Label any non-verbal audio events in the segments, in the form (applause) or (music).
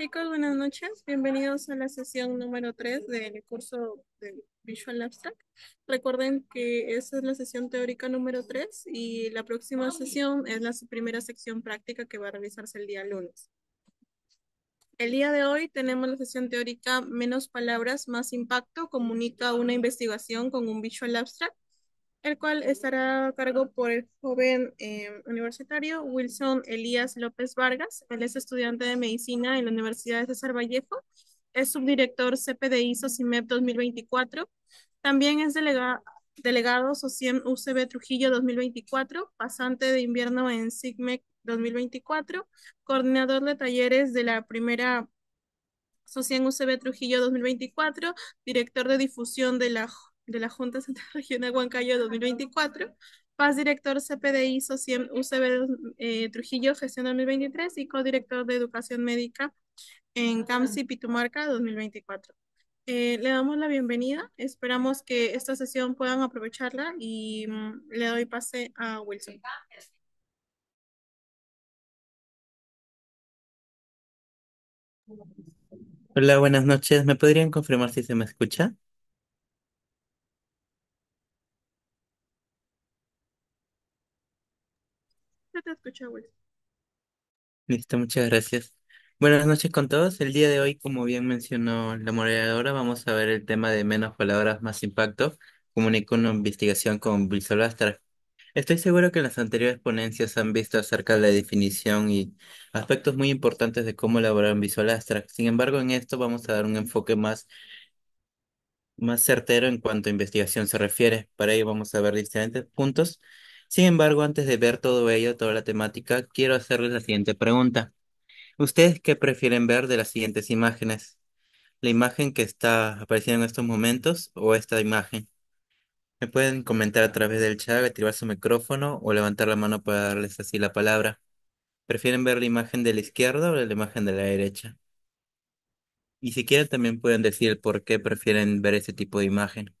Chicos, buenas noches. Bienvenidos a la sesión número 3 del curso de Visual Abstract. Recuerden que esa es la sesión teórica número 3 y la próxima sesión es la primera sección práctica que va a realizarse el día lunes. El día de hoy tenemos la sesión teórica Menos palabras, más impacto, comunica una investigación con un Visual Abstract el cual estará a cargo por el joven eh, universitario Wilson Elías López Vargas. Él es estudiante de medicina en la Universidad de César Vallejo. Es subdirector CPDI SOCIMEP 2024. También es delegado delegado SOCIEM UCB Trujillo 2024, pasante de invierno en SIGMEC 2024, coordinador de talleres de la primera SOCIEM UCB Trujillo 2024, director de difusión de la de la Junta Central (laughs) Regional Huancayo 2024, Paz Director CPDI SOCIEM UCB eh, Trujillo Gestión 2023 y Codirector de Educación Médica en CAMSI Pitumarca 2024. Eh, le damos la bienvenida, esperamos que esta sesión puedan aprovecharla y mm, le doy pase a Wilson. Hola, buenas noches. ¿Me podrían confirmar si se me escucha? Cochahuas. Listo, muchas gracias. Buenas noches con todos. El día de hoy, como bien mencionó la moderadora, vamos a ver el tema de menos palabras, más impacto, comunico una investigación con Astra. Estoy seguro que en las anteriores ponencias han visto acerca de la definición y aspectos muy importantes de cómo elaborar un Visual Abstract. Sin embargo, en esto vamos a dar un enfoque más más certero en cuanto a investigación se refiere. Para ello vamos a ver diferentes puntos sin embargo, antes de ver todo ello, toda la temática, quiero hacerles la siguiente pregunta. ¿Ustedes qué prefieren ver de las siguientes imágenes? ¿La imagen que está apareciendo en estos momentos o esta imagen? Me pueden comentar a través del chat, activar su micrófono o levantar la mano para darles así la palabra. ¿Prefieren ver la imagen de la izquierda o la imagen de la derecha? Y si quieren también pueden decir por qué prefieren ver ese tipo de imagen.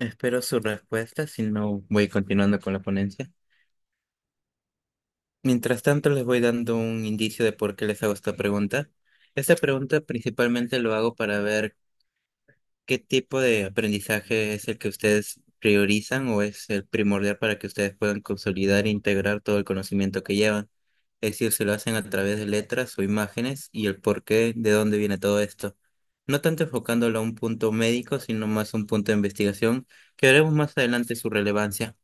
Espero su respuesta, si no voy continuando con la ponencia. Mientras tanto, les voy dando un indicio de por qué les hago esta pregunta. Esta pregunta principalmente lo hago para ver qué tipo de aprendizaje es el que ustedes priorizan o es el primordial para que ustedes puedan consolidar e integrar todo el conocimiento que llevan. Es decir, si lo hacen a través de letras o imágenes y el por qué, de dónde viene todo esto no tanto enfocándolo a un punto médico, sino más a un punto de investigación, que veremos más adelante su relevancia.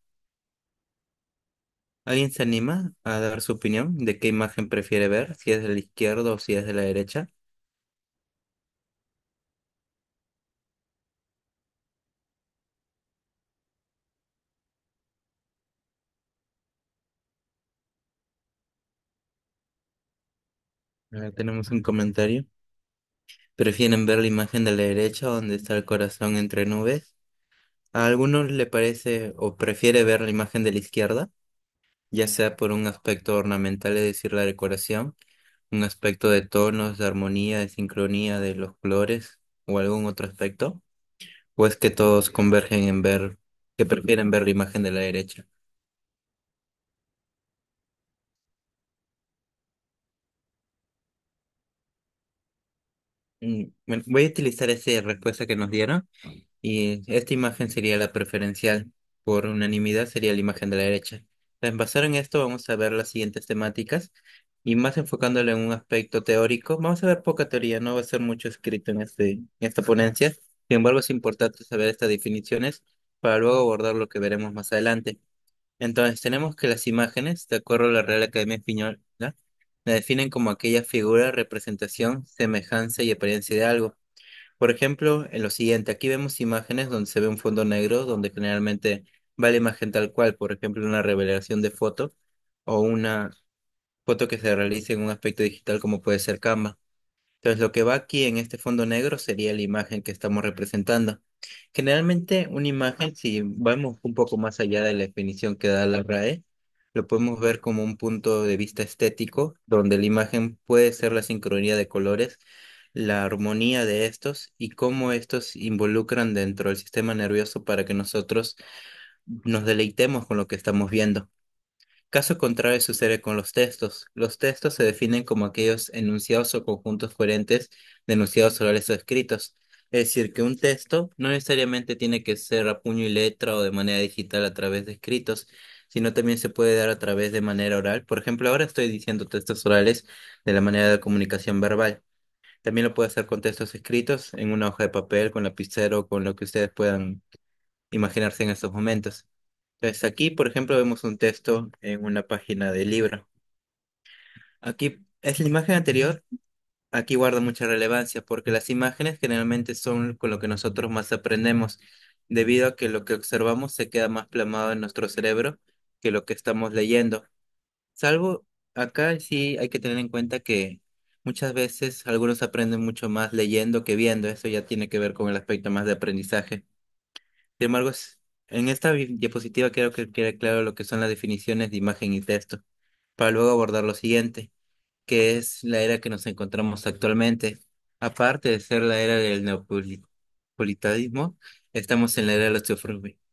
¿Alguien se anima a dar su opinión de qué imagen prefiere ver, si es de la izquierda o si es de la derecha? tenemos un comentario. Prefieren ver la imagen de la derecha donde está el corazón entre nubes. A algunos le parece o prefiere ver la imagen de la izquierda, ya sea por un aspecto ornamental, es decir, la decoración, un aspecto de tonos, de armonía, de sincronía de los colores o algún otro aspecto, o es que todos convergen en ver, que prefieren ver la imagen de la derecha. Mm, voy a utilizar esa respuesta que nos dieron y esta imagen sería la preferencial. Por unanimidad sería la imagen de la derecha. En basado en esto vamos a ver las siguientes temáticas y más enfocándole en un aspecto teórico. Vamos a ver poca teoría, no va a ser mucho escrito en este, en esta ponencia. Sin embargo, es importante saber estas definiciones para luego abordar lo que veremos más adelante. Entonces, tenemos que las imágenes, de acuerdo a la Real Academia Española, la definen como aquella figura, representación, semejanza y apariencia de algo. Por ejemplo, en lo siguiente, aquí vemos imágenes donde se ve un fondo negro, donde generalmente va la imagen tal cual, por ejemplo, una revelación de foto o una foto que se realice en un aspecto digital como puede ser Canva. Entonces, lo que va aquí en este fondo negro sería la imagen que estamos representando. Generalmente, una imagen, si vamos un poco más allá de la definición que da la RAE, lo podemos ver como un punto de vista estético, donde la imagen puede ser la sincronía de colores, la armonía de estos y cómo estos involucran dentro del sistema nervioso para que nosotros nos deleitemos con lo que estamos viendo. Caso contrario sucede con los textos. Los textos se definen como aquellos enunciados o conjuntos coherentes de enunciados o escritos. Es decir, que un texto no necesariamente tiene que ser a puño y letra o de manera digital a través de escritos, sino también se puede dar a través de manera oral. Por ejemplo, ahora estoy diciendo textos orales de la manera de comunicación verbal. También lo puedo hacer con textos escritos en una hoja de papel, con lapicero, con lo que ustedes puedan imaginarse en estos momentos. Entonces aquí, por ejemplo, vemos un texto en una página de libro. Aquí es la imagen anterior, aquí guarda mucha relevancia porque las imágenes generalmente son con lo que nosotros más aprendemos, debido a que lo que observamos se queda más plasmado en nuestro cerebro que lo que estamos leyendo. Salvo acá sí hay que tener en cuenta que muchas veces algunos aprenden mucho más leyendo que viendo. Eso ya tiene que ver con el aspecto más de aprendizaje. Sin embargo, en esta diapositiva quiero que quede claro lo que son las definiciones de imagen y texto, para luego abordar lo siguiente, que es la era que nos encontramos actualmente. Aparte de ser la era del neopolitanismo, estamos en la era de los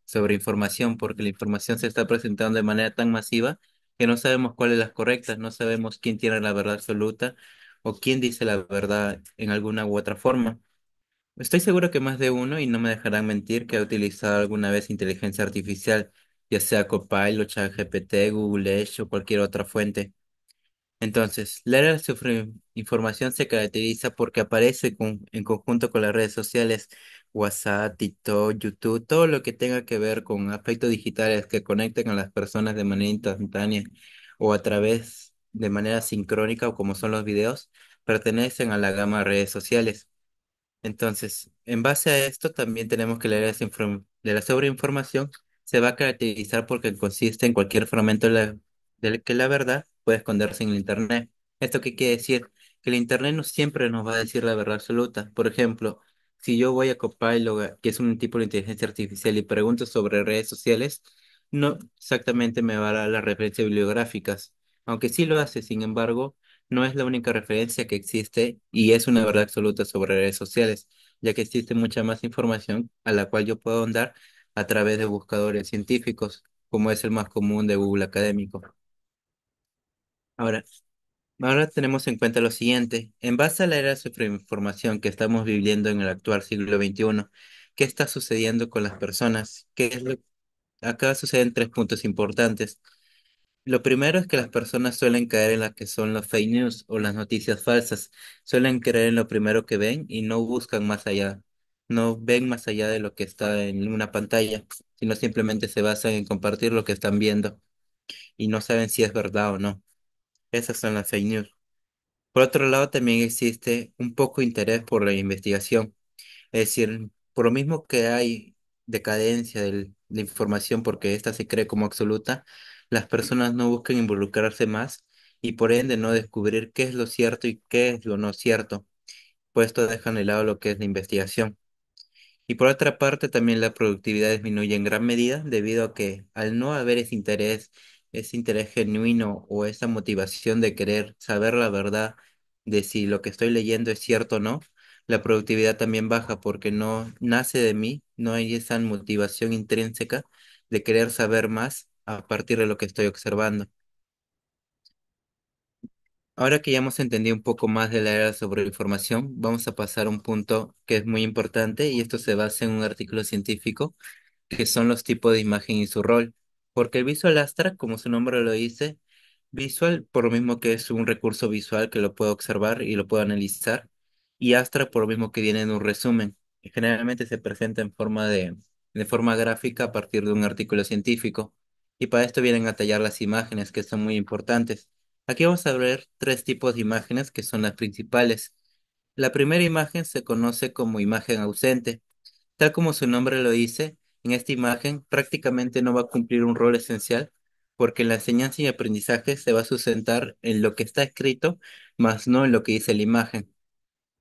sobre información, porque la información se está presentando de manera tan masiva que no sabemos cuáles las correctas, no sabemos quién tiene la verdad absoluta o quién dice la verdad en alguna u otra forma. Estoy seguro que más de uno, y no me dejarán mentir, que ha utilizado alguna vez inteligencia artificial, ya sea Copilot, ChatGPT, Google Edge o cualquier otra fuente. Entonces, la era información se caracteriza porque aparece en conjunto con las redes sociales WhatsApp, TikTok, YouTube, todo lo que tenga que ver con aspectos digitales que conecten a las personas de manera instantánea o a través de manera sincrónica o como son los videos, pertenecen a la gama de redes sociales. Entonces, en base a esto también tenemos que leer de la sobreinformación se va a caracterizar porque consiste en cualquier fragmento de del que la verdad puede esconderse en el Internet. ¿Esto qué quiere decir? Que el Internet no siempre nos va a decir la verdad absoluta. Por ejemplo, si yo voy a Copilot, que es un tipo de inteligencia artificial, y pregunto sobre redes sociales, no exactamente me va a dar las referencias bibliográficas, aunque sí lo hace, sin embargo, no es la única referencia que existe y es una verdad absoluta sobre redes sociales, ya que existe mucha más información a la cual yo puedo andar a través de buscadores científicos, como es el más común de Google Académico. Ahora, Ahora tenemos en cuenta lo siguiente. En base a la era de superinformación que estamos viviendo en el actual siglo XXI, ¿qué está sucediendo con las personas? Acá suceden tres puntos importantes. Lo primero es que las personas suelen caer en las que son las fake news o las noticias falsas. Suelen creer en lo primero que ven y no buscan más allá. No ven más allá de lo que está en una pantalla, sino simplemente se basan en compartir lo que están viendo y no saben si es verdad o no. Esas son las fake news. Por otro lado, también existe un poco de interés por la investigación. Es decir, por lo mismo que hay decadencia de la información porque esta se cree como absoluta, las personas no buscan involucrarse más y por ende no descubrir qué es lo cierto y qué es lo no cierto, puesto dejan de lado lo que es la investigación. Y por otra parte, también la productividad disminuye en gran medida debido a que al no haber ese interés ese interés genuino o esa motivación de querer saber la verdad de si lo que estoy leyendo es cierto o no, la productividad también baja porque no nace de mí, no hay esa motivación intrínseca de querer saber más a partir de lo que estoy observando. Ahora que ya hemos entendido un poco más de la era sobre la información, vamos a pasar a un punto que es muy importante y esto se basa en un artículo científico que son los tipos de imagen y su rol. Porque el visual astra, como su nombre lo dice, visual, por lo mismo que es un recurso visual que lo puedo observar y lo puedo analizar, y astra por lo mismo que viene en un resumen. que Generalmente se presenta en forma de, de forma gráfica a partir de un artículo científico, y para esto vienen a tallar las imágenes que son muy importantes. Aquí vamos a ver tres tipos de imágenes que son las principales. La primera imagen se conoce como imagen ausente. Tal como su nombre lo dice, en esta imagen prácticamente no va a cumplir un rol esencial porque la enseñanza y aprendizaje se va a sustentar en lo que está escrito, más no en lo que dice la imagen.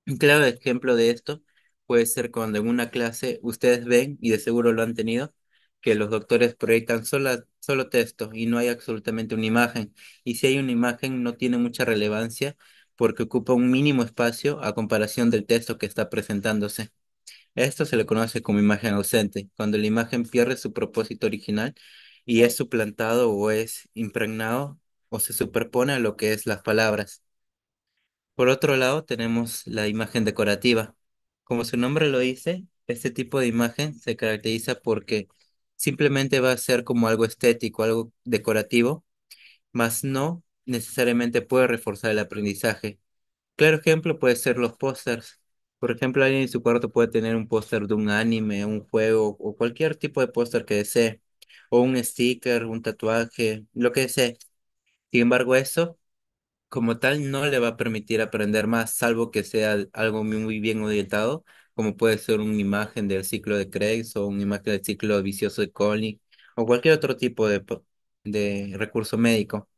Un claro ejemplo de esto puede ser cuando en una clase ustedes ven, y de seguro lo han tenido, que los doctores proyectan solo texto y no hay absolutamente una imagen. Y si hay una imagen no tiene mucha relevancia porque ocupa un mínimo espacio a comparación del texto que está presentándose. Esto se le conoce como imagen ausente, cuando la imagen pierde su propósito original y es suplantado o es impregnado o se superpone a lo que es las palabras. Por otro lado, tenemos la imagen decorativa. Como su nombre lo dice, este tipo de imagen se caracteriza porque simplemente va a ser como algo estético, algo decorativo, mas no necesariamente puede reforzar el aprendizaje. Claro ejemplo puede ser los pósters, por ejemplo, alguien en su cuarto puede tener un póster de un anime, un juego o cualquier tipo de póster que desee, o un sticker, un tatuaje, lo que desee. Sin embargo, eso como tal no le va a permitir aprender más, salvo que sea algo muy bien orientado, como puede ser una imagen del ciclo de Krebs o una imagen del ciclo vicioso de Colin, o cualquier otro tipo de, de recurso médico.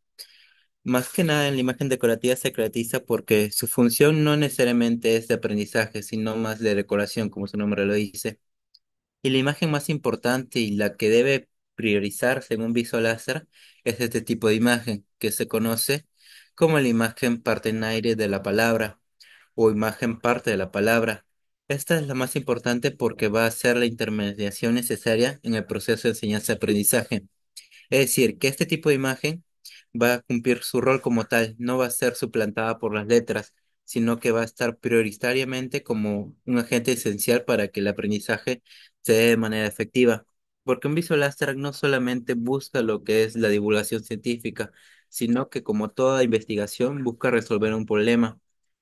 Más que nada en la imagen decorativa se creatiza porque su función no necesariamente es de aprendizaje, sino más de decoración, como su nombre lo dice. Y la imagen más importante y la que debe priorizar según Visual láser es este tipo de imagen, que se conoce como la imagen parte en aire de la palabra o imagen parte de la palabra. Esta es la más importante porque va a ser la intermediación necesaria en el proceso de enseñanza-aprendizaje. Es decir, que este tipo de imagen va a cumplir su rol como tal, no va a ser suplantada por las letras, sino que va a estar prioritariamente como un agente esencial para que el aprendizaje se dé de manera efectiva. Porque un visual abstract no solamente busca lo que es la divulgación científica, sino que como toda investigación busca resolver un problema.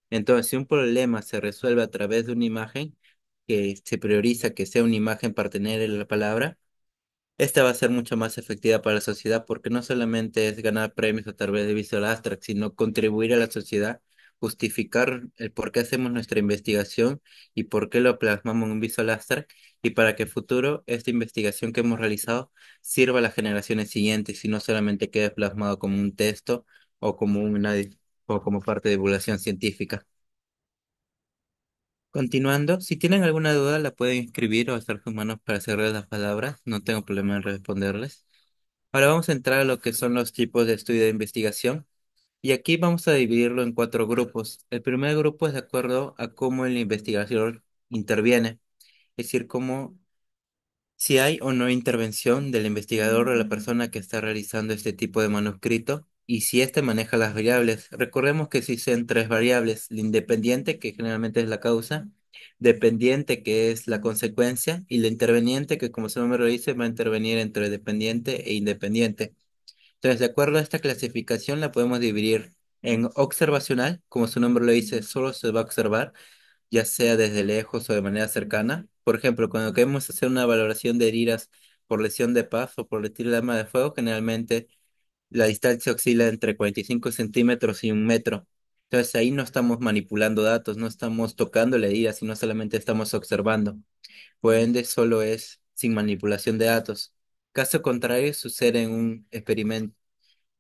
Entonces, si un problema se resuelve a través de una imagen, que se prioriza que sea una imagen para tener la palabra, esta va a ser mucho más efectiva para la sociedad porque no solamente es ganar premios a través de Visual Abstract, sino contribuir a la sociedad, justificar el por qué hacemos nuestra investigación y por qué lo plasmamos en Visual y para que en futuro esta investigación que hemos realizado sirva a las generaciones siguientes y no solamente quede plasmado como un texto o como, una, o como parte de divulgación científica. Continuando, si tienen alguna duda la pueden escribir o hacer sus manos para hacerles las palabras, no tengo problema en responderles. Ahora vamos a entrar a lo que son los tipos de estudio de investigación y aquí vamos a dividirlo en cuatro grupos. El primer grupo es de acuerdo a cómo el investigador interviene, es decir, cómo si hay o no intervención del investigador o la persona que está realizando este tipo de manuscrito y si éste maneja las variables, recordemos que existen tres variables, la independiente, que generalmente es la causa, dependiente, que es la consecuencia, y la interveniente, que como su nombre lo dice, va a intervenir entre dependiente e independiente. Entonces, de acuerdo a esta clasificación, la podemos dividir en observacional, como su nombre lo dice, solo se va a observar, ya sea desde lejos o de manera cercana. Por ejemplo, cuando queremos hacer una valoración de heridas por lesión de paz o por el de arma de fuego, generalmente la distancia oscila entre 45 centímetros y un metro. Entonces ahí no estamos manipulando datos, no estamos tocando la herida, sino solamente estamos observando. Por ende, solo es sin manipulación de datos. Caso contrario, sucede en un experimento,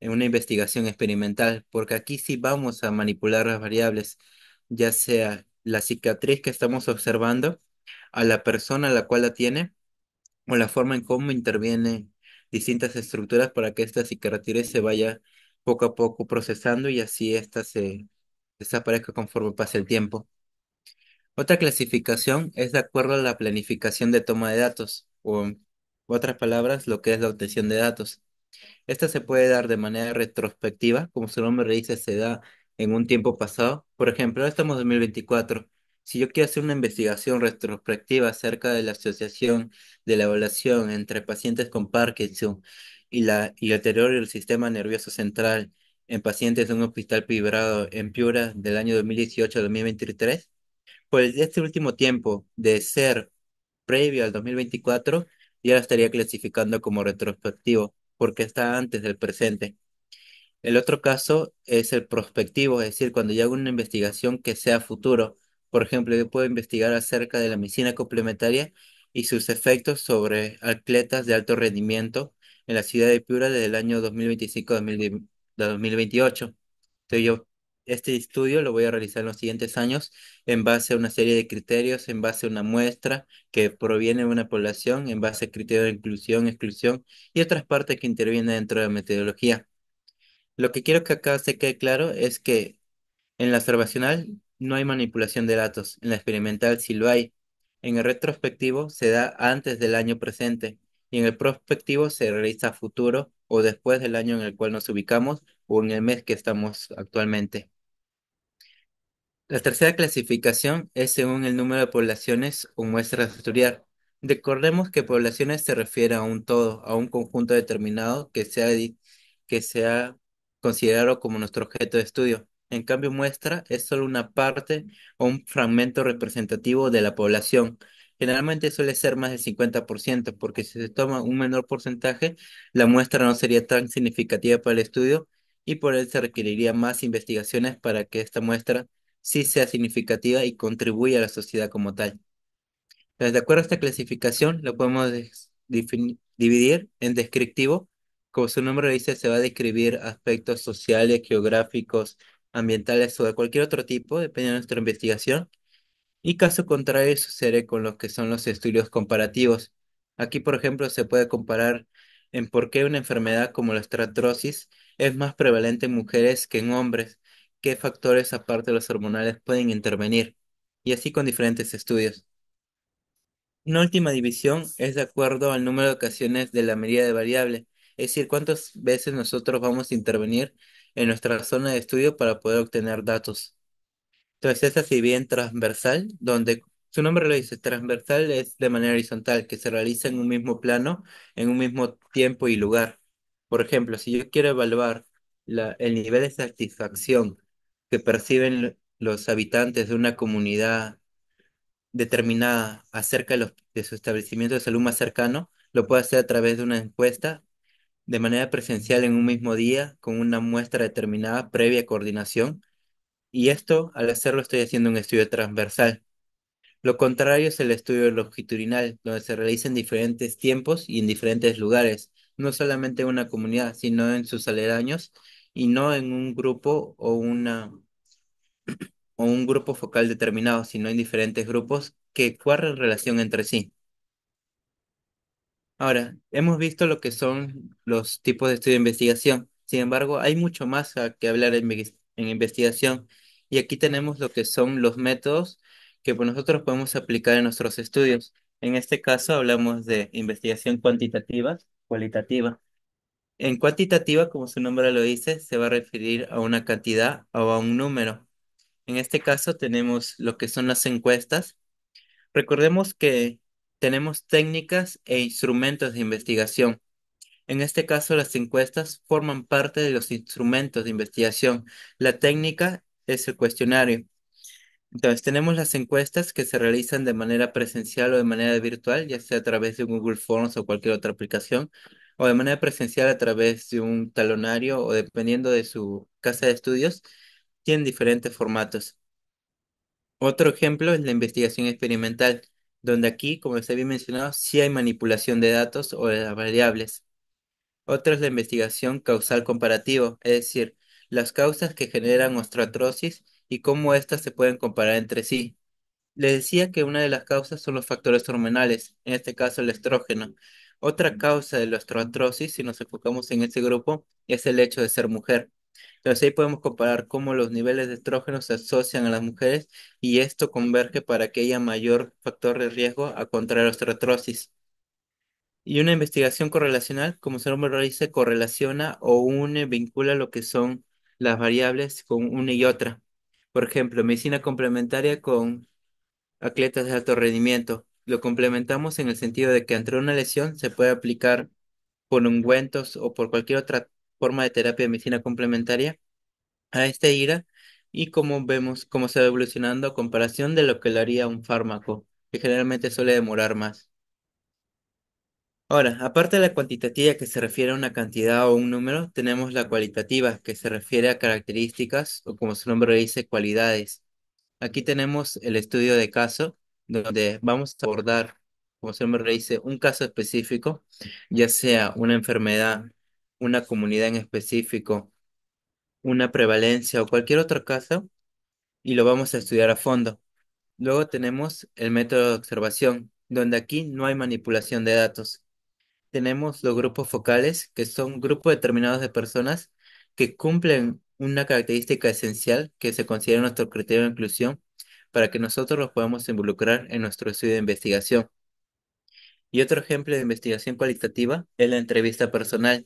en una investigación experimental, porque aquí sí vamos a manipular las variables, ya sea la cicatriz que estamos observando, a la persona a la cual la tiene, o la forma en cómo interviene distintas estructuras para que esta cicatriz se vaya poco a poco procesando y así esta se desaparezca conforme pase el tiempo. Otra clasificación es de acuerdo a la planificación de toma de datos, o en otras palabras, lo que es la obtención de datos. Esta se puede dar de manera retrospectiva, como su nombre dice, se da en un tiempo pasado. Por ejemplo, estamos en 2024. Si yo quiero hacer una investigación retrospectiva acerca de la asociación de la evaluación entre pacientes con Parkinson y, la, y el deterioro del sistema nervioso central en pacientes de un hospital privado en Piura del año 2018 a 2023, pues este último tiempo de ser previo al 2024 ya lo estaría clasificando como retrospectivo porque está antes del presente. El otro caso es el prospectivo, es decir, cuando yo hago una investigación que sea futuro, por ejemplo, yo puedo investigar acerca de la medicina complementaria y sus efectos sobre atletas de alto rendimiento en la ciudad de Piura desde el año 2025 a 2028. Entonces yo este estudio lo voy a realizar en los siguientes años en base a una serie de criterios, en base a una muestra que proviene de una población, en base a criterios de inclusión, exclusión y otras partes que intervienen dentro de la metodología. Lo que quiero que acá se quede claro es que en la observacional no hay manipulación de datos. En la experimental sí lo hay. En el retrospectivo se da antes del año presente y en el prospectivo se realiza a futuro o después del año en el cual nos ubicamos o en el mes que estamos actualmente. La tercera clasificación es según el número de poblaciones o muestras a estudiar. Recordemos que poblaciones se refiere a un todo, a un conjunto determinado que sea, que sea considerado como nuestro objeto de estudio. En cambio, muestra es solo una parte o un fragmento representativo de la población. Generalmente suele ser más del 50%, porque si se toma un menor porcentaje, la muestra no sería tan significativa para el estudio y por ello se requeriría más investigaciones para que esta muestra sí sea significativa y contribuya a la sociedad como tal. de acuerdo a esta clasificación, lo podemos dividir en descriptivo. Como su nombre dice, se va a describir aspectos sociales, geográficos, ambientales o de cualquier otro tipo, depende de nuestra investigación. Y caso contrario sucede con los que son los estudios comparativos. Aquí, por ejemplo, se puede comparar en por qué una enfermedad como la estratrosis es más prevalente en mujeres que en hombres, qué factores aparte de los hormonales pueden intervenir, y así con diferentes estudios. Una última división es de acuerdo al número de ocasiones de la medida de variable, es decir, cuántas veces nosotros vamos a intervenir en nuestra zona de estudio para poder obtener datos. Entonces es así bien transversal, donde su nombre lo dice, transversal es de manera horizontal, que se realiza en un mismo plano, en un mismo tiempo y lugar. Por ejemplo, si yo quiero evaluar el nivel de satisfacción que perciben los habitantes de una comunidad determinada acerca de su establecimiento de salud más cercano, lo puedo hacer a través de una encuesta de manera presencial en un mismo día con una muestra determinada previa coordinación y esto al hacerlo estoy haciendo un estudio transversal. Lo contrario es el estudio longitudinal, donde se realiza en diferentes tiempos y en diferentes lugares, no solamente en una comunidad, sino en sus aledaños y no en un grupo o una o un grupo focal determinado, sino en diferentes grupos que guardan relación entre sí. Ahora, hemos visto lo que son los tipos de estudio de investigación. Sin embargo, hay mucho más que hablar en, investigación. Y aquí tenemos lo que son los métodos que pues, nosotros podemos aplicar en nuestros estudios. En este caso, hablamos de investigación cuantitativa, cualitativa. En cuantitativa, como su nombre lo dice, se va a referir a una cantidad o a un número. En este caso, tenemos lo que son las encuestas. Recordemos que tenemos técnicas e instrumentos de investigación. En este caso, las encuestas forman parte de los instrumentos de investigación. La técnica es el cuestionario. Entonces, tenemos las encuestas que se realizan de manera presencial o de manera virtual, ya sea a través de Google Forms o cualquier otra aplicación, o de manera presencial a través de un talonario o dependiendo de su casa de estudios, tienen diferentes formatos. Otro ejemplo es la investigación experimental donde aquí, como se había mencionado, sí hay manipulación de datos o de variables. Otra es la investigación causal comparativo, es decir, las causas que generan osteoartrosis y cómo éstas se pueden comparar entre sí. Les decía que una de las causas son los factores hormonales, en este caso el estrógeno. Otra causa de la osteoartrosis, si nos enfocamos en ese grupo, es el hecho de ser mujer. Entonces ahí podemos comparar cómo los niveles de estrógeno se asocian a las mujeres y esto converge para que haya mayor factor de riesgo a contraer osteoartrosis. Y una investigación correlacional, como se nombre lo dice, correlaciona o une, vincula lo que son las variables con una y otra. Por ejemplo, medicina complementaria con atletas de alto rendimiento. Lo complementamos en el sentido de que entre una lesión se puede aplicar por ungüentos o por cualquier otra forma de terapia de medicina complementaria a esta ira y cómo vemos cómo se va evolucionando comparación de lo que le haría un fármaco, que generalmente suele demorar más. Ahora, aparte de la cuantitativa que se refiere a una cantidad o un número, tenemos la cualitativa que se refiere a características o como su nombre dice, cualidades. Aquí tenemos el estudio de caso, donde vamos a abordar, como su nombre dice, un caso específico, ya sea una enfermedad una comunidad en específico, una prevalencia o cualquier otro caso y lo vamos a estudiar a fondo. Luego tenemos el método de observación, donde aquí no hay manipulación de datos. Tenemos los grupos focales, que son grupos determinados de personas que cumplen una característica esencial que se considera nuestro criterio de inclusión para que nosotros los podamos involucrar en nuestro estudio de investigación. Y otro ejemplo de investigación cualitativa es la entrevista personal,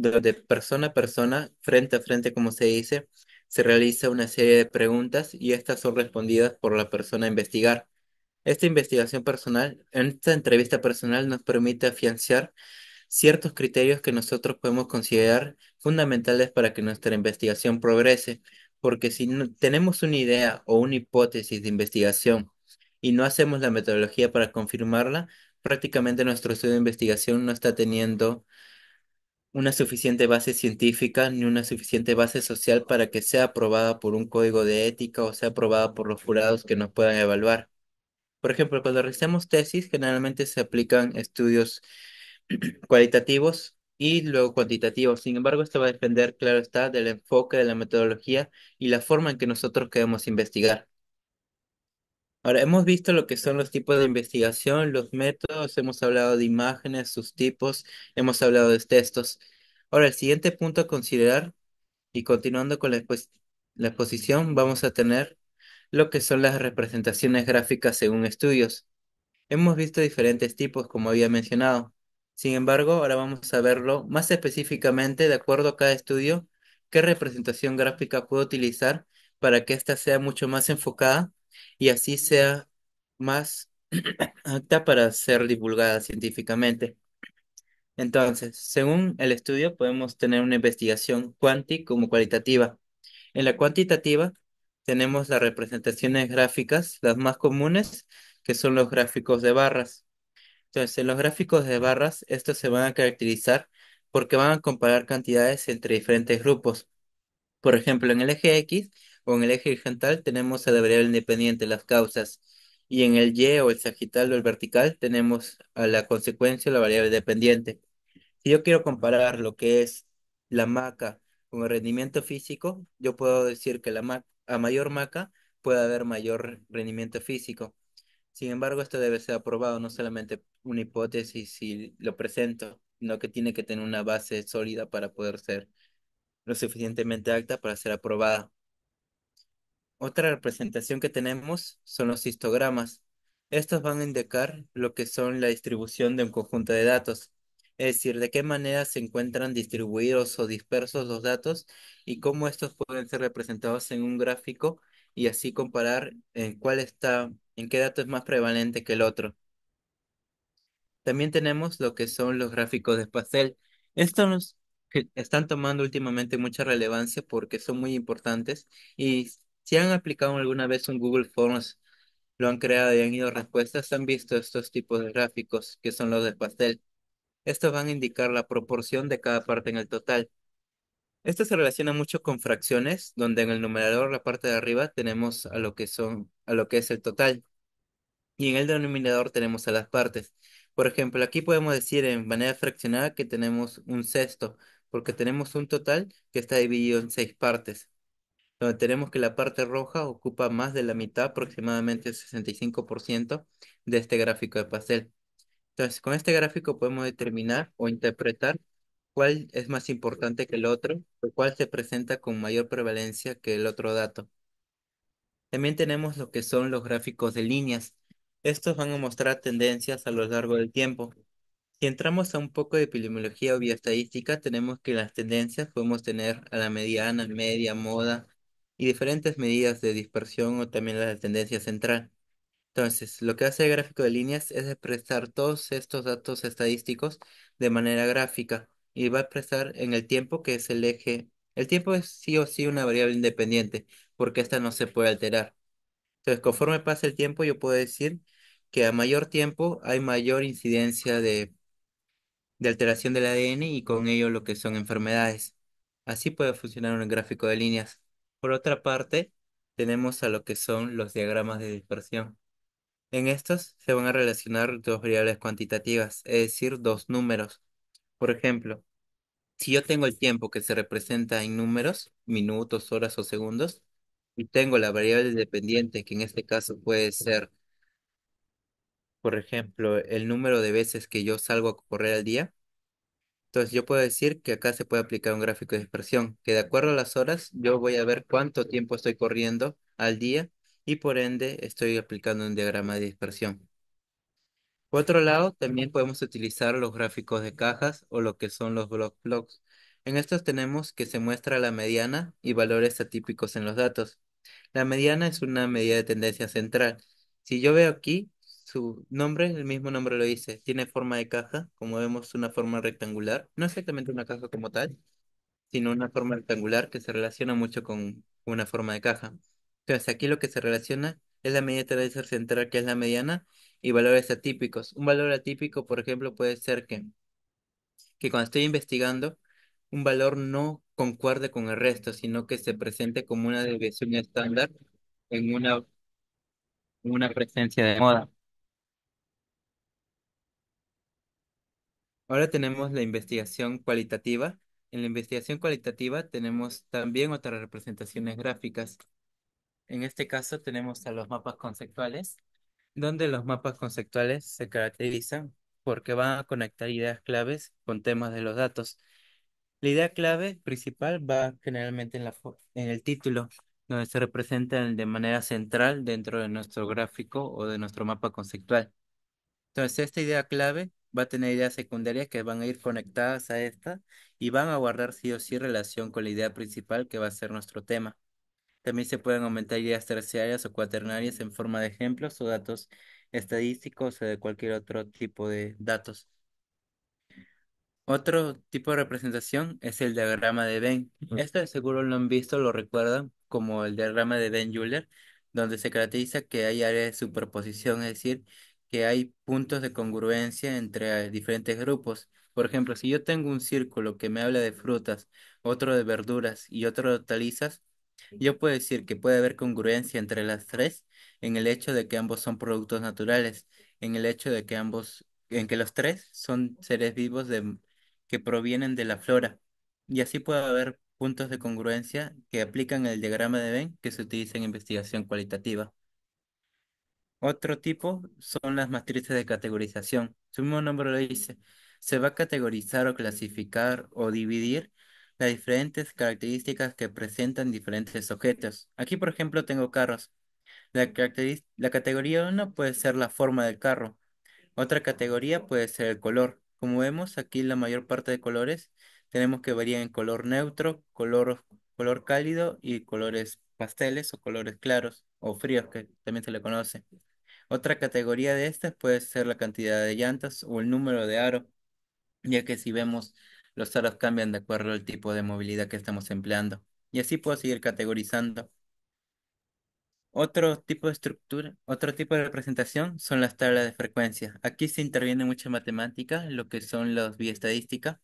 donde persona a persona, frente a frente, como se dice, se realiza una serie de preguntas y estas son respondidas por la persona a investigar. Esta investigación personal, esta entrevista personal nos permite afianzar ciertos criterios que nosotros podemos considerar fundamentales para que nuestra investigación progrese, porque si no, tenemos una idea o una hipótesis de investigación y no hacemos la metodología para confirmarla, prácticamente nuestro estudio de investigación no está teniendo una suficiente base científica ni una suficiente base social para que sea aprobada por un código de ética o sea aprobada por los jurados que nos puedan evaluar. Por ejemplo, cuando realizamos tesis, generalmente se aplican estudios (clears throat) cualitativos y luego cuantitativos. Sin embargo, esto va a depender, claro está, del enfoque de la metodología y la forma en que nosotros queremos investigar. Ahora, hemos visto lo que son los tipos de investigación, los métodos, hemos hablado de imágenes, sus tipos, hemos hablado de textos. Ahora, el siguiente punto a considerar, y continuando con la, exposición, vamos a tener lo que son las representaciones gráficas según estudios. Hemos visto diferentes tipos, como había mencionado. Sin embargo, ahora vamos a verlo más específicamente, de acuerdo a cada estudio, qué representación gráfica puedo utilizar para que ésta sea mucho más enfocada y así sea más (clears throat) apta para ser divulgada científicamente. Entonces, según el estudio, podemos tener una investigación cuanti como cualitativa. En la cuantitativa tenemos las representaciones gráficas, las más comunes, que son los gráficos de barras. Entonces, en los gráficos de barras, estos se van a caracterizar porque van a comparar cantidades entre diferentes grupos. Por ejemplo, en el eje X con el eje horizontal tenemos a la variable independiente, las causas, y en el Y o el sagital o el vertical tenemos a la consecuencia la variable dependiente. Si yo quiero comparar lo que es la maca con el rendimiento físico, yo puedo decir que la a mayor maca puede haber mayor rendimiento físico. Sin embargo, esto debe ser aprobado, no solamente una hipótesis si lo presento, sino que tiene que tener una base sólida para poder ser lo suficientemente alta para ser aprobada. Otra representación que tenemos son los histogramas. Estos van a indicar lo que son la distribución de un conjunto de datos, es decir, de qué manera se encuentran distribuidos o dispersos los datos y cómo estos pueden ser representados en un gráfico y así comparar en cuál está, en qué dato es más prevalente que el otro. También tenemos lo que son los gráficos de pastel. Estos están tomando últimamente mucha relevancia porque son muy importantes y si han aplicado alguna vez un Google Forms, lo han creado y han ido respuestas, han visto estos tipos de gráficos, que son los de pastel. Estos van a indicar la proporción de cada parte en el total. Esto se relaciona mucho con fracciones, donde en el numerador, la parte de arriba, tenemos a lo que son, a lo que es el total. Y en el denominador tenemos a las partes. Por ejemplo, aquí podemos decir en manera fraccionada que tenemos un sexto, porque tenemos un total que está dividido en seis partes donde tenemos que la parte roja ocupa más de la mitad, aproximadamente el 65% de este gráfico de pastel. Entonces, con este gráfico podemos determinar o interpretar cuál es más importante que el otro o cuál se presenta con mayor prevalencia que el otro dato. También tenemos lo que son los gráficos de líneas. Estos van a mostrar tendencias a lo largo del tiempo. Si entramos a un poco de epidemiología o bioestadística, tenemos que las tendencias podemos tener a la mediana, media, moda, y diferentes medidas de dispersión o también la de tendencia central. Entonces, lo que hace el gráfico de líneas es expresar todos estos datos estadísticos de manera gráfica y va a expresar en el tiempo, que es el eje. El tiempo es sí o sí una variable independiente, porque esta no se puede alterar. Entonces, conforme pasa el tiempo, yo puedo decir que a mayor tiempo hay mayor incidencia de alteración del ADN y con ello lo que son enfermedades. Así puede funcionar un gráfico de líneas. Por otra parte, tenemos a lo que son los diagramas de dispersión. En estos se van a relacionar dos variables cuantitativas, es decir, dos números. Por ejemplo, si yo tengo el tiempo que se representa en números, minutos, horas o segundos, y tengo la variable dependiente, que en este caso puede ser, por ejemplo, el número de veces que yo salgo a correr al día, entonces yo puedo decir que acá se puede aplicar un gráfico de dispersión, que de acuerdo a las horas yo voy a ver cuánto tiempo estoy corriendo al día y por ende estoy aplicando un diagrama de dispersión. Por otro lado, también podemos utilizar los gráficos de cajas o lo que son los block plots. En estos tenemos que se muestra la mediana y valores atípicos en los datos. La mediana es una medida de tendencia central. Si yo veo aquí, su nombre, el mismo nombre lo dice, tiene forma de caja, como vemos una forma rectangular, no exactamente una caja como tal, sino una forma rectangular que se relaciona mucho con una forma de caja. Entonces aquí lo que se relaciona es la medida central, que es la mediana, y valores atípicos. Un valor atípico, por ejemplo, puede ser que, que cuando estoy investigando, un valor no concuerde con el resto, sino que se presente como una desviación estándar en una, en una presencia de moda. Ahora tenemos la investigación cualitativa. En la investigación cualitativa tenemos también otras representaciones gráficas. En este caso tenemos a los mapas conceptuales, donde los mapas conceptuales se caracterizan porque van a conectar ideas claves con temas de los datos. La idea clave principal va generalmente en, el título, donde se representan de manera central dentro de nuestro gráfico o de nuestro mapa conceptual. Entonces, esta idea clave va a tener ideas secundarias que van a ir conectadas a esta y van a guardar sí o sí relación con la idea principal que va a ser nuestro tema. También se pueden aumentar ideas terciarias o cuaternarias en forma de ejemplos o datos estadísticos o de cualquier otro tipo de datos. Otro tipo de representación es el diagrama de Venn. Esto seguro lo han visto, lo recuerdan como el diagrama de Venn-Euler, donde se caracteriza que hay áreas de superposición, es decir, que hay puntos de congruencia entre eh, diferentes grupos. Por ejemplo, si yo tengo un círculo que me habla de frutas, otro de verduras y otro de hortalizas, yo puedo decir que puede haber congruencia entre las tres en el hecho de que ambos son productos naturales, en el hecho de que ambos, en que los tres son seres vivos que provienen de la flora. Y así puede haber puntos de congruencia que aplican el diagrama de Venn que se utiliza en investigación cualitativa. Otro tipo son las matrices de categorización. Su mismo nombre lo dice. Se va a categorizar o clasificar o dividir las diferentes características que presentan diferentes objetos. Aquí, por ejemplo, tengo carros. La, categoría 1 puede ser la forma del carro. Otra categoría puede ser el color. Como vemos, aquí la mayor parte de colores tenemos que varían en color neutro, color, color cálido y colores pasteles o colores claros o fríos, que también se le conoce. Otra categoría de estas puede ser la cantidad de llantas o el número de aro, ya que si vemos, los aros cambian de acuerdo al tipo de movilidad que estamos empleando. Y así puedo seguir categorizando. Otro tipo de estructura, otro tipo de representación son las tablas de frecuencia. Aquí se interviene mucha matemática, lo que son las biestadísticas,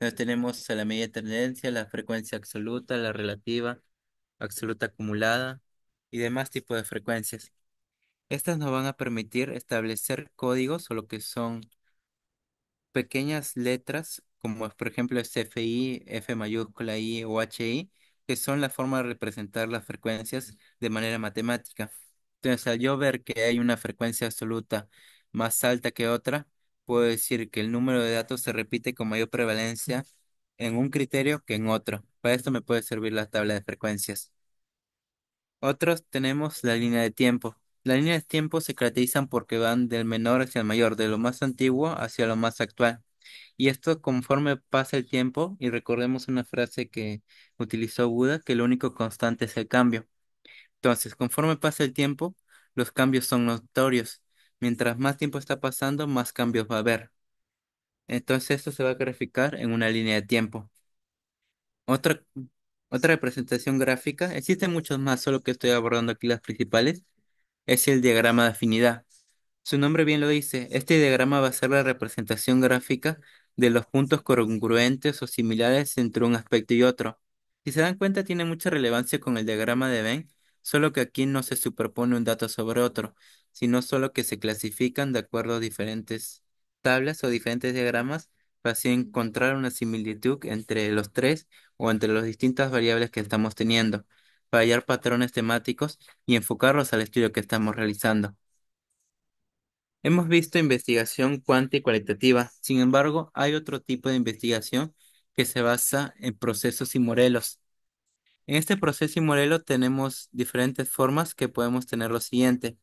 donde tenemos la media tendencia, la frecuencia absoluta, la relativa, absoluta acumulada y demás tipos de frecuencias. Estas nos van a permitir establecer códigos o lo que son pequeñas letras, como por ejemplo CFI, F mayúscula I o HI, que son la forma de representar las frecuencias de manera matemática. Entonces, al yo ver que hay una frecuencia absoluta más alta que otra, puedo decir que el número de datos se repite con mayor prevalencia en un criterio que en otro. Para esto me puede servir la tabla de frecuencias. Otros tenemos la línea de tiempo. Las líneas de tiempo se caracterizan porque van del menor hacia el mayor, de lo más antiguo hacia lo más actual. Y esto conforme pasa el tiempo, y recordemos una frase que utilizó Buda, que lo único constante es el cambio. Entonces, conforme pasa el tiempo, los cambios son notorios. Mientras más tiempo está pasando, más cambios va a haber. Entonces, esto se va a graficar en una línea de tiempo. Otra, otra representación gráfica, existen muchos más, solo que estoy abordando aquí las principales es el diagrama de afinidad. Su nombre bien lo dice, este diagrama va a ser la representación gráfica de los puntos congruentes o similares entre un aspecto y otro. Si se dan cuenta, tiene mucha relevancia con el diagrama de Venn, solo que aquí no se superpone un dato sobre otro, sino solo que se clasifican de acuerdo a diferentes tablas o diferentes diagramas para así encontrar una similitud entre los tres o entre las distintas variables que estamos teniendo para hallar patrones temáticos y enfocarlos al estudio que estamos realizando. Hemos visto investigación cuántica y cualitativa, sin embargo, hay otro tipo de investigación que se basa en procesos y modelos. En este proceso y modelo tenemos diferentes formas que podemos tener lo siguiente,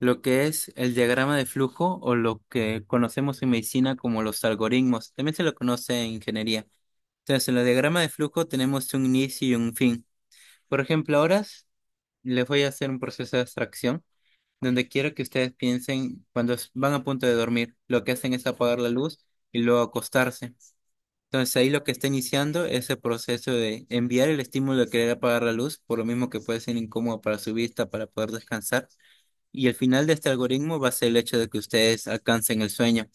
lo que es el diagrama de flujo o lo que conocemos en medicina como los algoritmos, también se lo conoce en ingeniería. Entonces, en el diagrama de flujo tenemos un inicio y un fin. Por ejemplo, ahora les voy a hacer un proceso de abstracción donde quiero que ustedes piensen cuando van a punto de dormir, lo que hacen es apagar la luz y luego acostarse. Entonces ahí lo que está iniciando es el proceso de enviar el estímulo de querer apagar la luz, por lo mismo que puede ser incómodo para su vista, para poder descansar. Y el final de este algoritmo va a ser el hecho de que ustedes alcancen el sueño.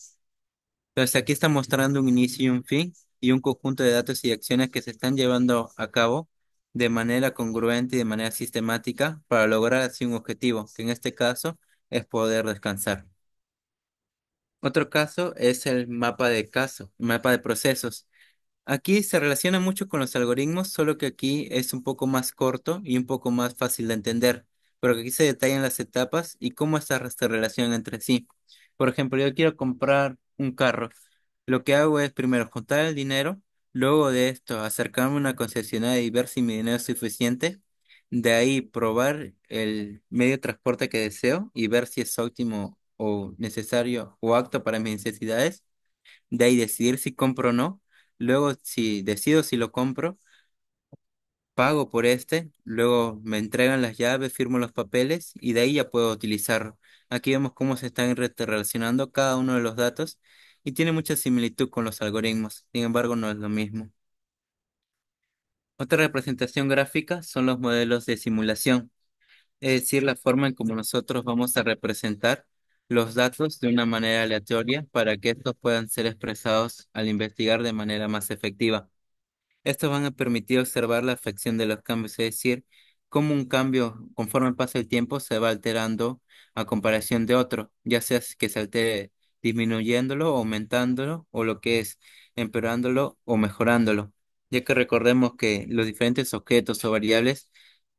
Entonces aquí está mostrando un inicio y un fin y un conjunto de datos y acciones que se están llevando a cabo de manera congruente y de manera sistemática para lograr así un objetivo, que en este caso es poder descansar. Otro caso es el mapa de caso, mapa de procesos. Aquí se relaciona mucho con los algoritmos, solo que aquí es un poco más corto y un poco más fácil de entender, pero aquí se detallan las etapas y cómo estas se relacionan entre sí. Por ejemplo, yo quiero comprar un carro. Lo que hago es primero juntar el dinero Luego de esto, acercarme a una concesionaria y ver si mi dinero es suficiente. De ahí probar el medio de transporte que deseo y ver si es óptimo o necesario o apto para mis necesidades. De ahí decidir si compro o no. Luego, si decido si lo compro, pago por este. Luego me entregan las llaves, firmo los papeles y de ahí ya puedo utilizarlo. Aquí vemos cómo se están relacionando cada uno de los datos y tiene mucha similitud con los algoritmos, sin embargo no es lo mismo. Otra representación gráfica son los modelos de simulación, es decir, la forma en como nosotros vamos a representar los datos de una manera aleatoria para que estos puedan ser expresados al investigar de manera más efectiva. Estos van a permitir observar la afección de los cambios, es decir, cómo un cambio, conforme pasa el tiempo, se va alterando a comparación de otro, ya sea que se altere disminuyéndolo aumentándolo, o lo que es empeorándolo o mejorándolo, ya que recordemos que los diferentes objetos o variables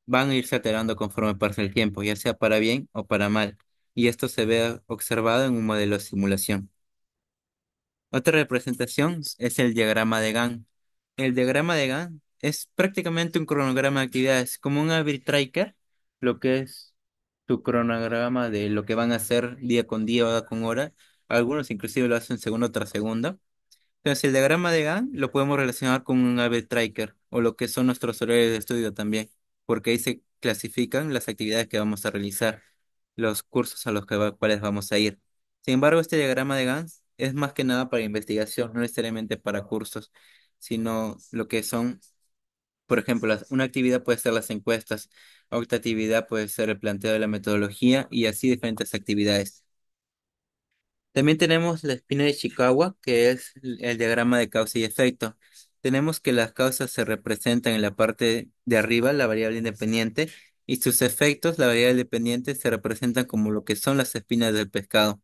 van a irse alterando conforme pasa el tiempo, ya sea para bien o para mal, y esto se ve observado en un modelo de simulación. Otra representación es el diagrama de GAN. El diagrama de GAN es prácticamente un cronograma de actividades, como un tracker, lo que es tu cronograma de lo que van a hacer día con día, hora con hora, algunos inclusive lo hacen segundo tras segundo. Entonces, el diagrama de Gantt lo podemos relacionar con un AVE tracker o lo que son nuestros horarios de estudio también, porque ahí se clasifican las actividades que vamos a realizar, los cursos a los que cuales vamos a ir. Sin embargo, este diagrama de Gantt es más que nada para investigación, no necesariamente para cursos, sino lo que son por ejemplo, una actividad puede ser las encuestas, otra actividad puede ser el planteo de la metodología y así diferentes actividades. También tenemos la espina de Chicago, que es el diagrama de causa y efecto. Tenemos que las causas se representan en la parte de arriba, la variable independiente, y sus efectos, la variable dependiente, se representan como lo que son las espinas del pescado.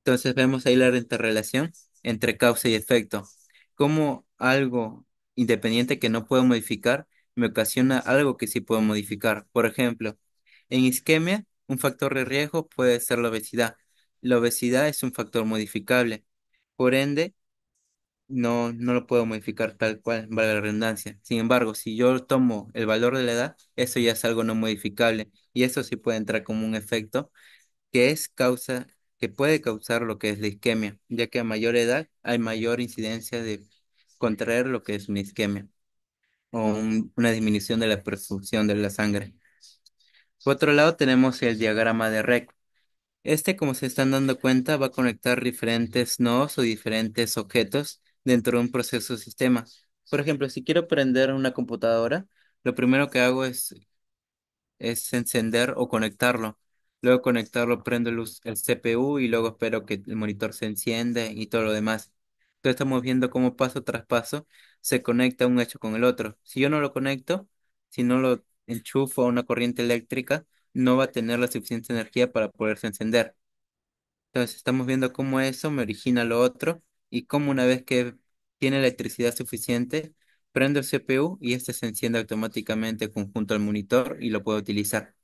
Entonces vemos ahí la interrelación entre causa y efecto. Como algo independiente que no puedo modificar me ocasiona algo que sí puedo modificar. Por ejemplo, en isquemia, un factor de riesgo puede ser la obesidad la obesidad es un factor modificable, por ende, no, no lo puedo modificar tal cual, vale la redundancia. Sin embargo, si yo tomo el valor de la edad, eso ya es algo no modificable y eso sí puede entrar como un efecto que es causa, que puede causar lo que es la isquemia, ya que a mayor edad hay mayor incidencia de contraer lo que es una isquemia o una disminución de la perfusión de la sangre. Por otro lado, tenemos el diagrama de REC, este, como se están dando cuenta, va a conectar diferentes nodos o diferentes objetos dentro de un proceso o sistema. Por ejemplo, si quiero prender una computadora, lo primero que hago es, es encender o conectarlo. Luego conectarlo, prendo luz el CPU y luego espero que el monitor se encienda y todo lo demás. Entonces estamos viendo cómo paso tras paso se conecta un hecho con el otro. Si yo no lo conecto, si no lo enchufo a una corriente eléctrica, no va a tener la suficiente energía para poderse encender. Entonces estamos viendo cómo eso me origina lo otro y cómo una vez que tiene electricidad suficiente, prendo el CPU y este se enciende automáticamente junto al monitor y lo puedo utilizar.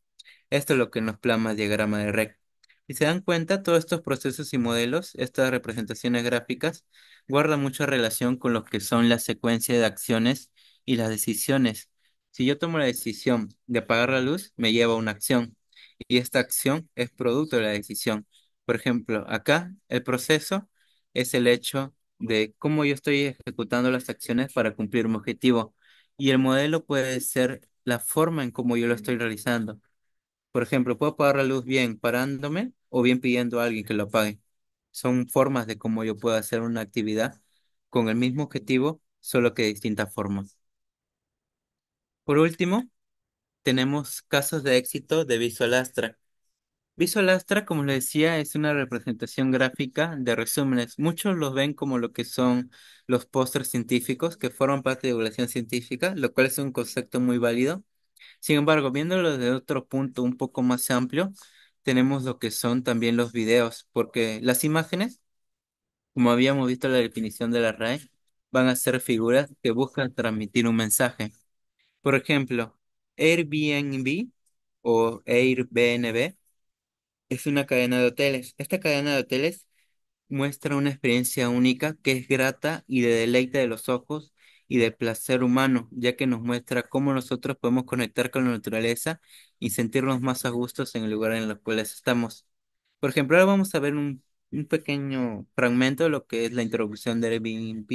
Esto es lo que nos plasma el diagrama de REC. Y se dan cuenta, todos estos procesos y modelos, estas representaciones gráficas, guardan mucha relación con lo que son la secuencia de acciones y las decisiones si yo tomo la decisión de apagar la luz, me lleva a una acción y esta acción es producto de la decisión. Por ejemplo, acá el proceso es el hecho de cómo yo estoy ejecutando las acciones para cumplir un objetivo y el modelo puede ser la forma en cómo yo lo estoy realizando. Por ejemplo, puedo apagar la luz bien parándome o bien pidiendo a alguien que lo apague. Son formas de cómo yo puedo hacer una actividad con el mismo objetivo, solo que de distintas formas. Por último, tenemos casos de éxito de Visual Astra. Visual Astra, como les decía, es una representación gráfica de resúmenes. Muchos los ven como lo que son los pósters científicos que forman parte de la evaluación científica, lo cual es un concepto muy válido. Sin embargo, viéndolo desde otro punto un poco más amplio, tenemos lo que son también los videos, porque las imágenes, como habíamos visto en la definición de la RAE, van a ser figuras que buscan transmitir un mensaje. Por ejemplo, Airbnb o Airbnb es una cadena de hoteles. Esta cadena de hoteles muestra una experiencia única que es grata y de deleite de los ojos y de placer humano, ya que nos muestra cómo nosotros podemos conectar con la naturaleza y sentirnos más a gusto en el lugar en el cual estamos. Por ejemplo, ahora vamos a ver un, un pequeño fragmento de lo que es la introducción de Airbnb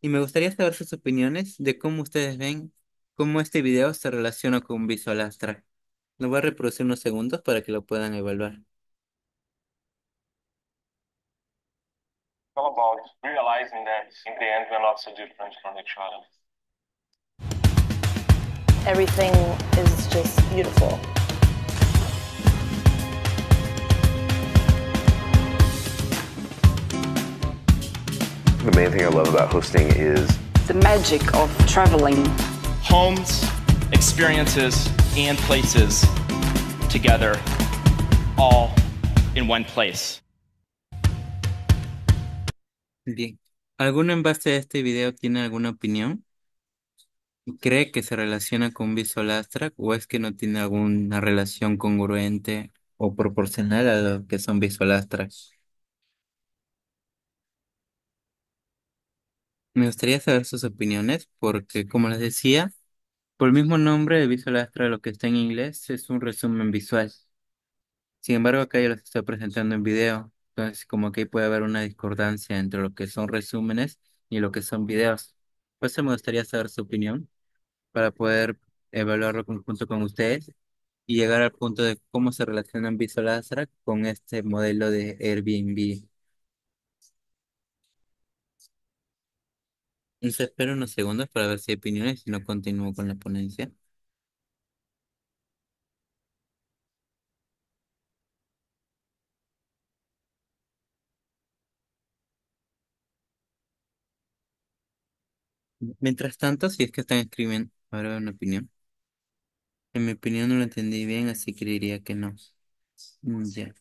y me gustaría saber sus opiniones de cómo ustedes ven cómo este video se relaciona con Visual Abstract. Lo voy a reproducir unos segundos para que lo puedan evaluar. about realizing that in different Everything is just beautiful. The main thing I love about hosting is the magic of traveling homes, experiences, and places together, all in one place. Bien. ¿Alguno en base a este video tiene alguna opinión? ¿Cree que se relaciona con Visual Abstract o es que no tiene alguna relación congruente o proporcional a lo que son Visual Abstract? Me gustaría saber sus opiniones porque, como les decía, por el mismo nombre de Visual lo que está en inglés es un resumen visual. Sin embargo, acá yo los estoy presentando en video. Entonces, como que puede haber una discordancia entre lo que son resúmenes y lo que son videos. Pues eso me gustaría saber su opinión para poder evaluarlo junto con ustedes y llegar al punto de cómo se relaciona Visual con este modelo de Airbnb. Entonces, espero unos segundos para ver si hay opiniones y no continúo con la ponencia. Mientras tanto, si es que están escribiendo, ahora una opinión. En mi opinión no lo entendí bien, así que diría que no. Mm, ya.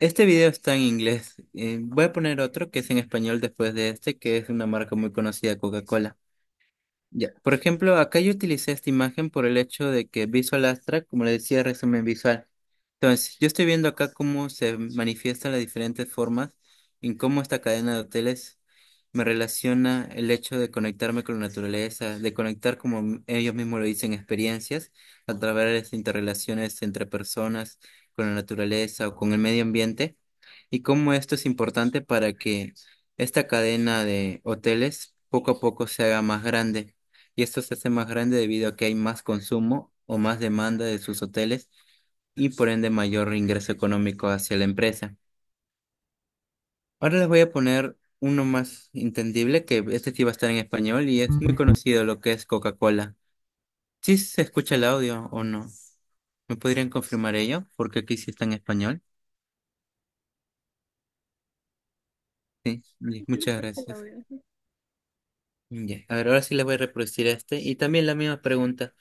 Este video está en inglés. Eh, voy a poner otro que es en español después de este, que es una marca muy conocida, Coca-Cola. Ya. Por ejemplo, acá yo utilicé esta imagen por el hecho de que Visual Astra, como le decía, resumen visual. Entonces, yo estoy viendo acá cómo se manifiestan las diferentes formas en cómo esta cadena de hoteles me relaciona el hecho de conectarme con la naturaleza, de conectar, como ellos mismos lo dicen, experiencias a través de las interrelaciones entre personas, con la naturaleza o con el medio ambiente y cómo esto es importante para que esta cadena de hoteles poco a poco se haga más grande. Y esto se hace más grande debido a que hay más consumo o más demanda de sus hoteles y por ende mayor ingreso económico hacia la empresa. Ahora les voy a poner uno más entendible, que este sí va a estar en español y es muy conocido lo que es Coca-Cola. Si se escucha el audio o no? ¿Me podrían confirmar ello? Porque aquí sí está en español. Sí, muchas gracias. A ver, ahora sí le voy a reproducir este. Y también la misma pregunta.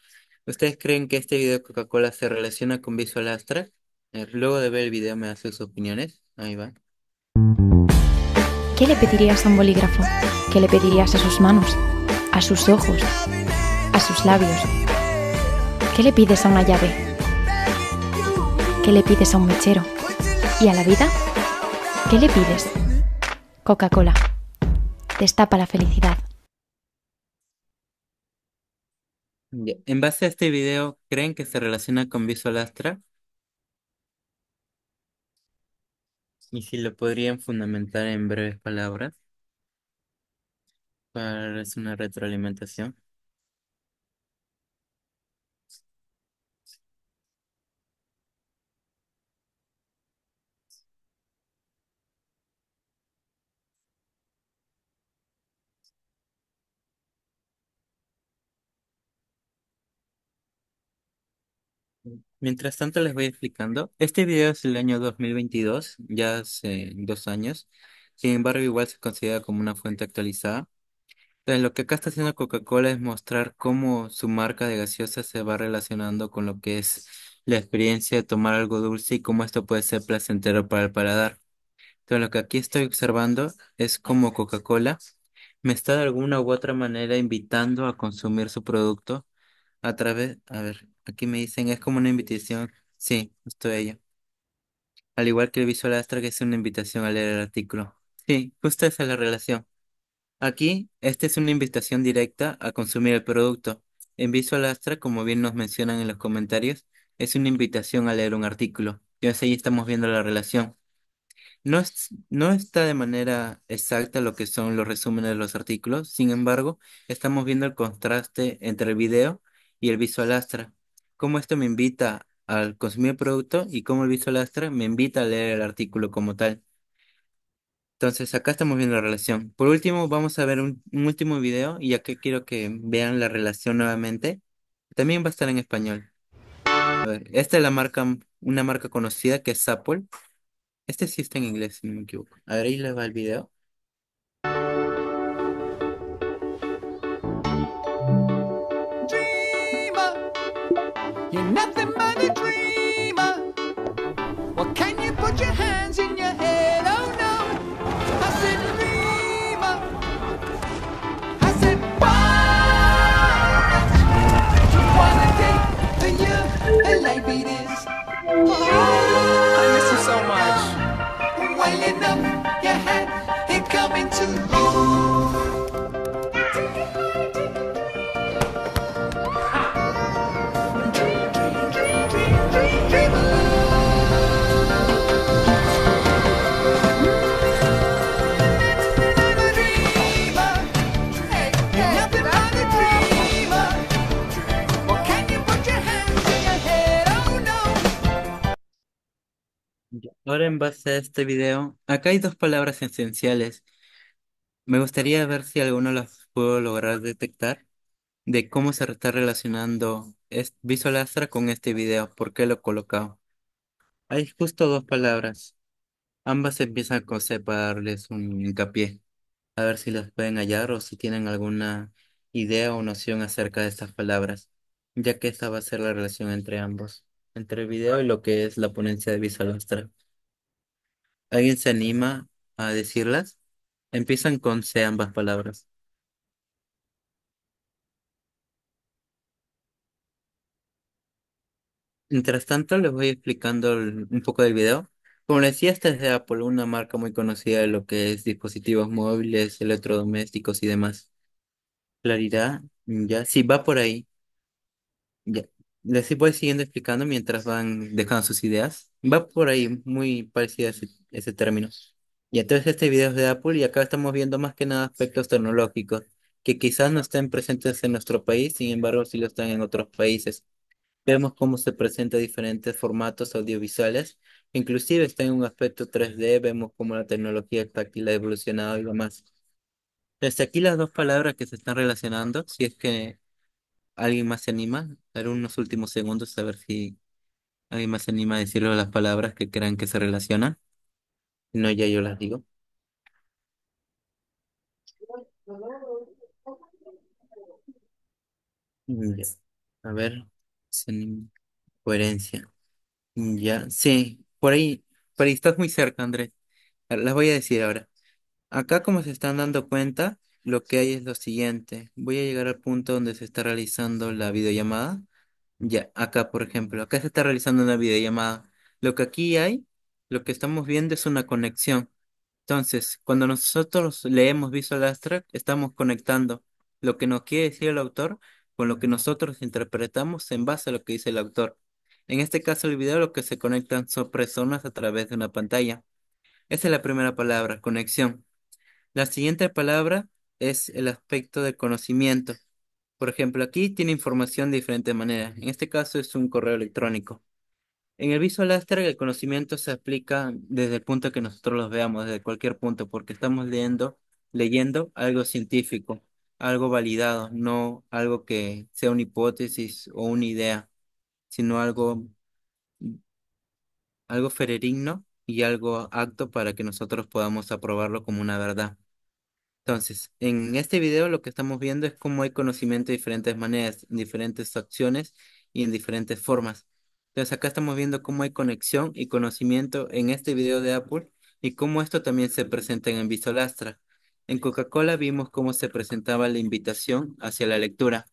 ¿Ustedes creen que este video de Coca-Cola se relaciona con Visual Astra? luego de ver el video me hace sus opiniones. Ahí va. ¿Qué le pedirías a un bolígrafo? ¿Qué le pedirías a sus manos? ¿A sus ojos? ¿A sus labios? ¿Qué le pides a una llave? ¿qué le pides a un mechero? ¿Y a la vida? ¿Qué le pides? Coca-Cola. Destapa la felicidad. En base a este video, ¿creen que se relaciona con Visual Astra? Y si lo podrían fundamentar en breves palabras, para una retroalimentación. Mientras tanto les voy explicando. Este video es del año 2022, ya hace dos años. Sin embargo, igual se considera como una fuente actualizada. Entonces, lo que acá está haciendo Coca-Cola es mostrar cómo su marca de gaseosa se va relacionando con lo que es la experiencia de tomar algo dulce y cómo esto puede ser placentero para el paladar. Entonces, lo que aquí estoy observando es cómo Coca-Cola me está de alguna u otra manera invitando a consumir su producto a través, a ver, aquí me dicen, es como una invitación. Sí, justo ella... Al igual que el visual ...que es una invitación a leer el artículo. Sí, justo esa es la relación. Aquí, esta es una invitación directa a consumir el producto. En Visual Astra... como bien nos mencionan en los comentarios, es una invitación a leer un artículo. Entonces ahí estamos viendo la relación. No, es- no está de manera exacta lo que son los resúmenes de los artículos, sin embargo, estamos viendo el contraste entre el video y el visual astra. Cómo esto me invita al consumir el producto y cómo el visual astra me invita a leer el artículo como tal. Entonces, acá estamos viendo la relación. Por último, vamos a ver un, último video y aquí quiero que vean la relación nuevamente. También va a estar en español. esta es la marca, una marca conocida que es Apple. Este sí está en inglés, si no me equivoco. A ver, ahí les va el video. Ahora en base a este video, acá hay dos palabras esenciales. Me gustaría ver si alguno las puedo lograr detectar de cómo se está relacionando Visual Astra con este video, por qué lo he colocado. Hay justo dos palabras. Ambas empiezan con C darles un hincapié. A ver si las pueden hallar o si tienen alguna idea o noción acerca de estas palabras, ya que esta va a ser la relación entre ambos, entre el video y lo que es la ponencia de Visual Astra. ¿Alguien se anima a decirlas? Empiezan con C ambas palabras. Mientras tanto, les voy explicando un poco del video. Como les decía, esta es de Apple, una marca muy conocida de lo que es dispositivos móviles, electrodomésticos y demás. Claridad, ya, sí, va por ahí. Ya. Les voy siguiendo explicando mientras van dejando sus ideas. Va por ahí, muy parecida ese término. Y entonces este video es de Apple y acá estamos viendo más que nada aspectos tecnológicos que quizás no estén presentes en nuestro país, sin embargo sí lo están en otros países. Vemos cómo se presentan diferentes formatos audiovisuales, inclusive está en un aspecto 3D, vemos cómo la tecnología táctil ha evolucionado y lo más Desde aquí las dos palabras que se están relacionando, si es que alguien más se anima, dar unos últimos segundos a ver si alguien más se anima a decirlo las palabras que crean que se relacionan. No, ya yo las digo. Mm, a ver, sin coherencia. Mm, ya, sí, por ahí, por ahí estás muy cerca, Andrés. Las voy a decir ahora. Acá, como se están dando cuenta, lo que hay es lo siguiente. Voy a llegar al punto donde se está realizando la videollamada. Ya, acá, por ejemplo, acá se está realizando una videollamada. Lo que aquí hay lo que estamos viendo es una conexión. Entonces, cuando nosotros leemos Visual Abstract, estamos conectando lo que nos quiere decir el autor con lo que nosotros interpretamos en base a lo que dice el autor. En este caso, el video lo que se conectan son personas a través de una pantalla. Esa es la primera palabra, conexión. La siguiente palabra es el aspecto de conocimiento. Por ejemplo, aquí tiene información de diferente manera. En este caso es un correo electrónico. En el visual abstract el conocimiento se explica desde el punto que nosotros los veamos, desde cualquier punto, porque estamos leyendo, leyendo algo científico, algo validado, no algo que sea una hipótesis o una idea, sino algo, algo y algo acto para que nosotros podamos aprobarlo como una verdad. Entonces, en este video lo que estamos viendo es cómo hay conocimiento de diferentes maneras, en diferentes acciones y en diferentes formas. Entonces acá estamos viendo cómo hay conexión y conocimiento en este video de Apple y cómo esto también se presenta en Visolastra. En Coca-Cola vimos cómo se presentaba la invitación hacia la lectura.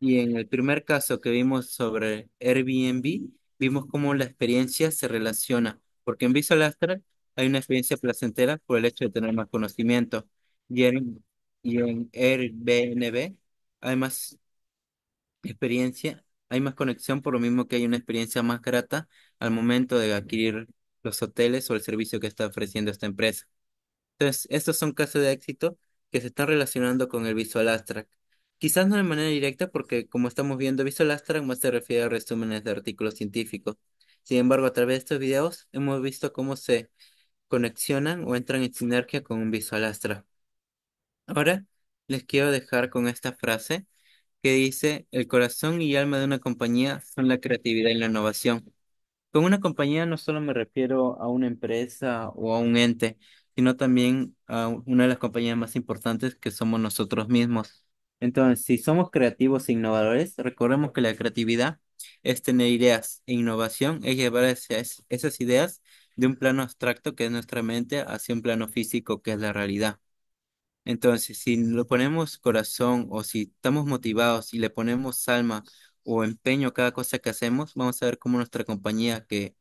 Y en el primer caso que vimos sobre Airbnb, vimos cómo la experiencia se relaciona, porque en Visolastra hay una experiencia placentera por el hecho de tener más conocimiento. Y en, y en Airbnb hay más experiencia hay más conexión por lo mismo que hay una experiencia más grata al momento de adquirir los hoteles o el servicio que está ofreciendo esta empresa. Entonces, estos son casos de éxito que se están relacionando con el Visual astra, Quizás no de manera directa porque, como estamos viendo, Visual astra más se refiere a resúmenes de artículos científicos. Sin embargo, a través de estos videos hemos visto cómo se conexionan o entran en sinergia con un Visual Astra. Ahora les quiero dejar con esta frase que dice, el corazón y alma de una compañía son la creatividad y la innovación. Con una compañía no solo me refiero a una empresa o a un ente, sino también a una de las compañías más importantes que somos nosotros mismos. Entonces, si somos creativos e innovadores, recordemos que la creatividad es tener ideas e innovación es llevar esas, ideas de un plano abstracto que es nuestra mente hacia un plano físico que es la realidad. Entonces, si le ponemos corazón o si estamos motivados y le ponemos alma o empeño a cada cosa que hacemos, vamos a ver cómo nuestra compañía, que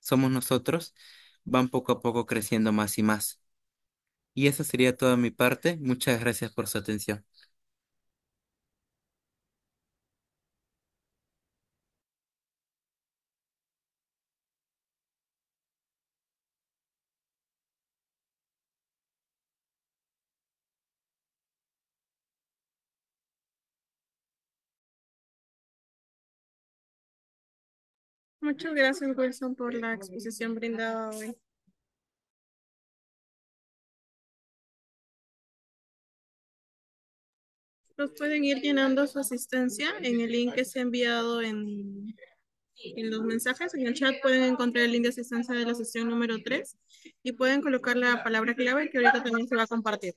somos nosotros, van poco a poco creciendo más y más. Y esa sería toda mi parte. Muchas gracias por su atención. Muchas gracias, Wilson, por la exposición brindada hoy. Los pueden ir llenando su asistencia en el link que se ha enviado en, en los mensajes. En el chat pueden encontrar el link de asistencia de la sesión número 3 y pueden colocar la palabra clave que ahorita también se va a compartir.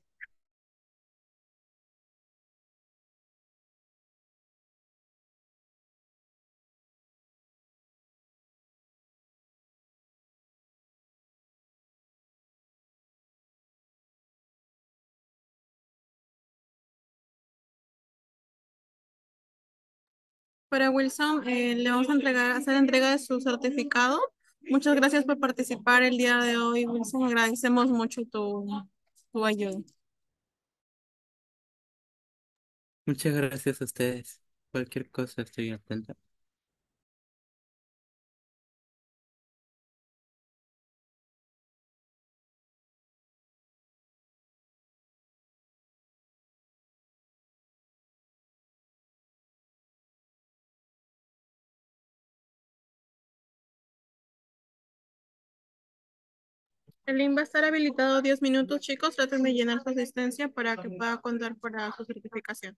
Para Wilson, eh, le vamos a entregar, hacer entrega de su certificado. Muchas gracias por participar el día de hoy, Wilson. Agradecemos mucho tu, tu ayuda. Muchas gracias a ustedes. Cualquier cosa estoy atenta. El link va a estar habilitado 10 minutos, chicos. Traten de llenar su asistencia para que pueda contar para su certificación.